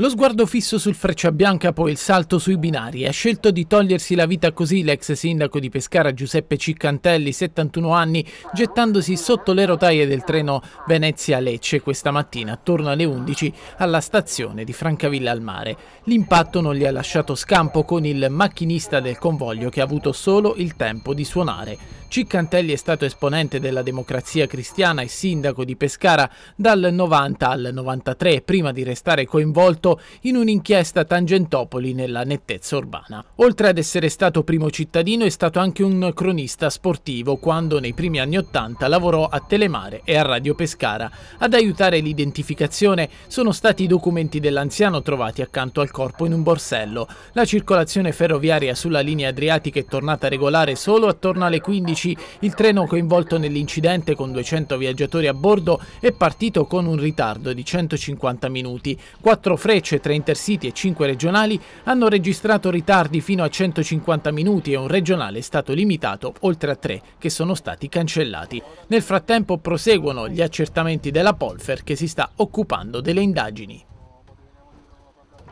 Lo sguardo fisso sul Frecciabianca, poi il salto sui binari. Ha scelto di togliersi la vita così l'ex sindaco di Pescara Giuseppe Ciccantelli, 71 anni, gettandosi sotto le rotaie del treno Venezia-Lecce questa mattina, attorno alle 11, alla stazione di Francavilla al Mare. L'impatto non gli ha lasciato scampo con il macchinista del convoglio che ha avuto solo il tempo di suonare. Ciccantelli è stato esponente della democrazia cristiana e sindaco di Pescara dal 90 al 93, prima di restare coinvolto indagato in un'inchiesta Tangentopoli nella nettezza urbana. Oltre ad essere stato primo cittadino è stato anche un cronista sportivo quando nei primi anni Ottanta lavorò a Telemare e a Radio Pescara. Ad aiutare l'identificazione sono stati i documenti dell'anziano trovati accanto al corpo in un borsello. La circolazione ferroviaria sulla linea adriatica è tornata regolare solo attorno alle 15. Il treno coinvolto nell'incidente con 200 viaggiatori a bordo è partito con un ritardo di 150 minuti. Quattro freschi Lecce, 3 intercity e cinque regionali hanno registrato ritardi fino a 150 minuti e un regionale è stato limitato oltre a tre che sono stati cancellati. Nel frattempo proseguono gli accertamenti della Polfer che si sta occupando delle indagini.